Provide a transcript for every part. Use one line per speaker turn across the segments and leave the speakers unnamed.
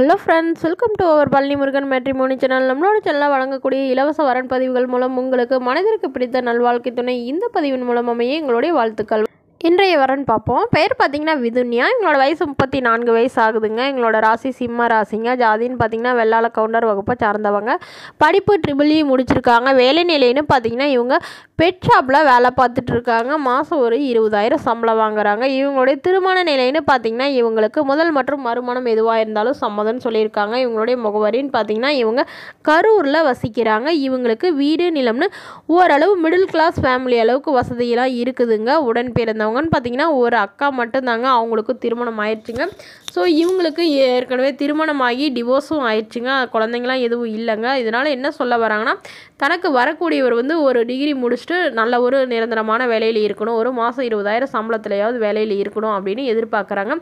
hello friends welcome to our Palani Murugan மோனி channel நம்மளோட சேனலில் வழங்கக்கூடிய இலவச வரன் பதிவுகள் மூலம் உங்களுக்கு மனதிற்கு பிடித்த நல்வாழ்க்கை துணை இந்த பதிவின் மூலம் அமைய எங்களுடைய வாழ்த்துக்கள் இன்றைய வரன் பார்ப்போம் பேர் பார்த்தீங்கன்னா விதுன்யா எங்களோட வயசு முப்பத்தி நான்கு வயசு ஆகுதுங்க எங்களோட ராசி சிம்ம ராசிங்க ஜாதின்னு பார்த்தீங்கன்னா வெள்ளால கவுண்டர் வகுப்பை சார்ந்தவங்க படிப்பு ட்ரிபிள் e முடிச்சிருக்காங்க வேலை நிலைன்னு பார்த்தீங்கன்னா இவங்க பெட் ஷாப்பில் வேலை பார்த்துட்டு இருக்காங்க மாதம் ஒரு இருபதாயிரம் சம்பளம் வாங்குறாங்க இவங்களுடைய திருமண நிலைன்னு பார்த்தீங்கன்னா இவங்களுக்கு முதல் மற்றும் மறுமணம் எதுவாக இருந்தாலும் சம்மதம்னு சொல்லியிருக்காங்க இவங்களுடைய முகவரின்னு பார்த்தீங்கன்னா இவங்க கரூரில் வசிக்கிறாங்க இவங்களுக்கு வீடு நிலம்னு ஓரளவு மிடில் கிளாஸ் ஃபேமிலி அளவுக்கு வசதியெல்லாம் இருக்குதுங்க உடன் பிறந்தவங்க இருக்காங்கன்னு பார்த்தீங்கன்னா ஒரு அக்கா மட்டும்தாங்க அவங்களுக்கு திருமணம் ஆயிடுச்சுங்க ஸோ இவங்களுக்கு ஏற்கனவே திருமணமாகி டிவோர்ஸும் ஆயிடுச்சுங்க குழந்தைங்களாம் எதுவும் இல்லைங்க இதனால் என்ன சொல்ல வராங்கன்னா தனக்கு வரக்கூடியவர் வந்து ஒரு டிகிரி முடிச்சுட்டு நல்ல ஒரு நிரந்தரமான வேலையில் இருக்கணும் ஒரு மாதம் இருபதாயிரம் சம்பளத்துலையாவது வேலையில் இருக்கணும் அப்படின்னு எதிர்பார்க்குறாங்க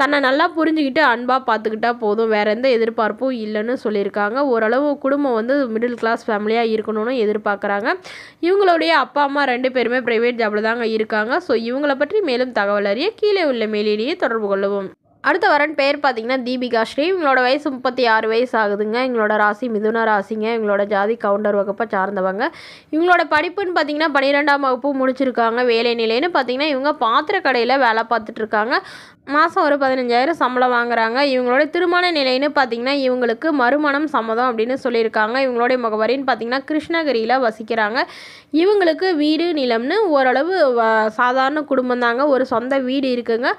தன்னை நல்லா புரிஞ்சுக்கிட்டு அன்பாக பார்த்துக்கிட்டா போதும் வேறு எந்த எதிர்பார்ப்பும் இல்லைன்னு சொல்லியிருக்காங்க ஓரளவு குடும்பம் வந்து மிடில் கிளாஸ் ஃபேமிலியாக இருக்கணும்னு எதிர்பார்க்குறாங்க இவங்களுடைய அப்பா அம்மா ரெண்டு பேருமே ப்ரைவேட் ஜாபில் தாங்க இருக்காங்க ஸோ இவங்க உங்களை பற்றி மேலும் தகவல் அறிய கீழே உள்ள மெயிலிலேயே தொடர்பு கொள்ளவும் அடுத்த வரன் பேர் பார்த்திங்கன்னா தீபிகா ஸ்ரீ இவங்களோட வயசு முப்பத்தி ஆறு வயசு ஆகுதுங்க இவங்களோட ராசி மிதுன ராசிங்க இவங்களோட ஜாதி கவுண்டர் வகுப்பை சார்ந்தவங்க இவங்களோட படிப்புன்னு பார்த்திங்கன்னா பன்னிரெண்டாம் வகுப்பு முடிச்சிருக்காங்க வேலை நிலைன்னு பார்த்திங்கன்னா இவங்க பாத்திர கடையில் வேலை பார்த்துட்ருக்காங்க மாதம் ஒரு பதினஞ்சாயிரம் சம்பளம் வாங்குறாங்க இவங்களோட திருமண நிலைன்னு பார்த்திங்கன்னா இவங்களுக்கு மறுமணம் சம்மதம் அப்படின்னு சொல்லியிருக்காங்க இவங்களுடைய முகவரின்னு பார்த்திங்கன்னா கிருஷ்ணகிரியில் வசிக்கிறாங்க இவங்களுக்கு வீடு நிலம்னு ஓரளவு சாதாரண குடும்பம் தாங்க ஒரு சொந்த வீடு இருக்குங்க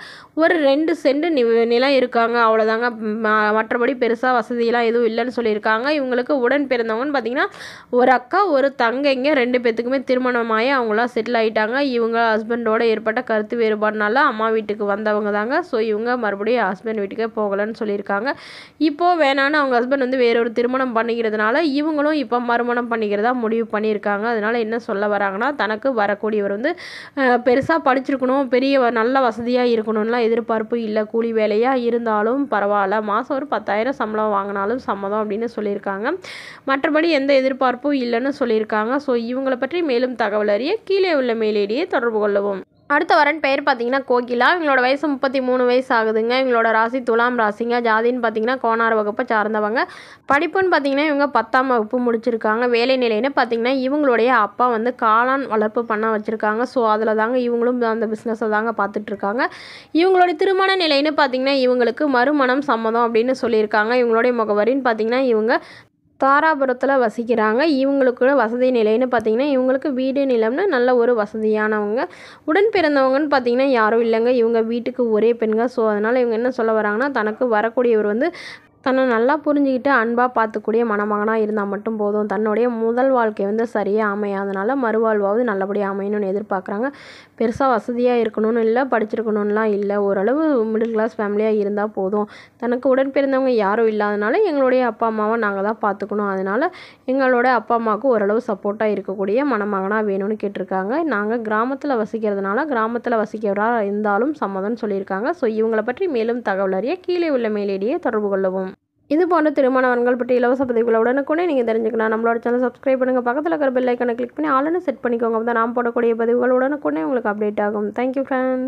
ஒரு ரெண்டு சென்ட் நிலம் இருக்காங்க அவ்வளோதாங்க மற்றபடி பெருசாக வசதியெலாம் எதுவும் இல்லைன்னு சொல்லியிருக்காங்க இவங்களுக்கு உடன் பிறந்தவங்கன்னு பார்த்தீங்கன்னா ஒரு அக்கா ஒரு தங்கைங்க ரெண்டு பேர்த்துக்குமே திருமணமாகி அவங்களாம் செட்டில் ஆகிட்டாங்க இவங்க ஹஸ்பண்டோட ஏற்பட்ட கருத்து வேறுபாடுனால அம்மா வீட்டுக்கு வந்தவங்க தாங்க ஸோ இவங்க மறுபடியும் ஹஸ்பண்ட் வீட்டுக்கே போகலன்னு சொல்லியிருக்காங்க இப்போது வேணான்னு அவங்க ஹஸ்பண்ட் வந்து வேற ஒரு திருமணம் பண்ணிக்கிறதுனால இவங்களும் இப்போ மறுமணம் பண்ணிக்கிறதா முடிவு பண்ணியிருக்காங்க அதனால் என்ன சொல்ல வராங்கன்னா தனக்கு வரக்கூடியவர் வந்து பெருசாக படிச்சிருக்கணும் பெரிய நல்ல வசதியாக இருக்கணும்லாம் எதிர்பார்ப்பு இல்லை கூலி வேலை வேலையாக இருந்தாலும் பரவாயில்ல மாதம் ஒரு பத்தாயிரம் சம்பளம் வாங்கினாலும் சம்மதம் அப்படின்னு சொல்லியிருக்காங்க மற்றபடி எந்த எதிர்பார்ப்பும் இல்லைன்னு சொல்லியிருக்காங்க ஸோ இவங்களை பற்றி மேலும் தகவல் அறிய கீழே உள்ள மேலேடியை தொடர்பு கொள்ளவும் அடுத்த வரன் பெயர் பார்த்தீங்கன்னா கோகிலா இவங்களோட வயசு முப்பத்தி மூணு வயசு ஆகுதுங்க இவங்களோட ராசி துலாம் ராசிங்க ஜாதின்னு பார்த்தீங்கன்னா கோனார் வகுப்பை சார்ந்தவங்க படிப்புன்னு பார்த்தீங்கன்னா இவங்க பத்தாம் வகுப்பு முடிச்சிருக்காங்க வேலை நிலைன்னு பார்த்தீங்கன்னா இவங்களுடைய அப்பா வந்து காளான் வளர்ப்பு பண்ண வச்சுருக்காங்க ஸோ அதில் தாங்க இவங்களும் அந்த பிஸ்னஸை தாங்க பார்த்துட்ருக்காங்க இவங்களுடைய திருமண நிலைன்னு பார்த்தீங்கன்னா இவங்களுக்கு மறுமணம் சம்மதம் அப்படின்னு சொல்லியிருக்காங்க இவங்களுடைய முகவரின்னு பார்த்தீங்கன்னா இவங்க தாராபுரத்தில் வசிக்கிறாங்க இவங்களுக்கு வசதி நிலைன்னு பார்த்திங்கன்னா இவங்களுக்கு வீடு நிலம்னு நல்ல ஒரு வசதியானவங்க உடன் பிறந்தவங்கன்னு பார்த்திங்கன்னா யாரும் இல்லைங்க இவங்க வீட்டுக்கு ஒரே பெண்கள் ஸோ அதனால் இவங்க என்ன சொல்ல வராங்கன்னா தனக்கு வரக்கூடியவர் வந்து தன்னை நல்லா புரிஞ்சுக்கிட்டு அன்பாக பார்த்துக்கூடிய மணமகனாக இருந்தால் மட்டும் போதும் தன்னுடைய முதல் வாழ்க்கை வந்து சரியாக அமையாதனால மறுவாழ்வாவது நல்லபடியாக அமையணும்னு எதிர்பார்க்குறாங்க பெருசாக வசதியாக இருக்கணும்னு இல்லை படிச்சிருக்கணும்லாம் இல்லை ஓரளவு மிடில் கிளாஸ் ஃபேமிலியாக இருந்தால் போதும் தனக்கு உடன் பிறந்தவங்க யாரும் இல்லாதனால எங்களுடைய அப்பா அம்மாவை நாங்கள் தான் பார்த்துக்கணும் அதனால் எங்களோட அப்பா அம்மாவுக்கு ஓரளவு சப்போர்ட்டாக இருக்கக்கூடிய மணமகனாக வேணும்னு கேட்டிருக்காங்க நாங்கள் கிராமத்தில் வசிக்கிறதுனால கிராமத்தில் வசிக்கிறவராக இருந்தாலும் சம்மதம்னு சொல்லியிருக்காங்க ஸோ இவங்களை பற்றி மேலும் தகவல் அறிய கீழே உள்ள மேலேடியே தொடர்பு கொள்ளவும் இது போன்ற திருமணவன்கள் பற்றி இலவச பதிவுகளை உடனுக்குனே நீங்கள் தெரிஞ்சுக்கலாம் நம்மளோட சேனல் சப்ஸ்கிரைப் பண்ணுங்கள் பக்கத்தில் இருக்கிற பெல் ஐக்கனை கிளிக் பண்ணி ஆளுன்னு செட் பண்ணிக்கோங்க அப்போ தான் நான் போடக்கூடிய பதிவுகள் உடனுக்குனே உங்களுக்கு அப்டேட் ஆகும் தேங்க்யூ ஃப்ரெண்ட்ஸ்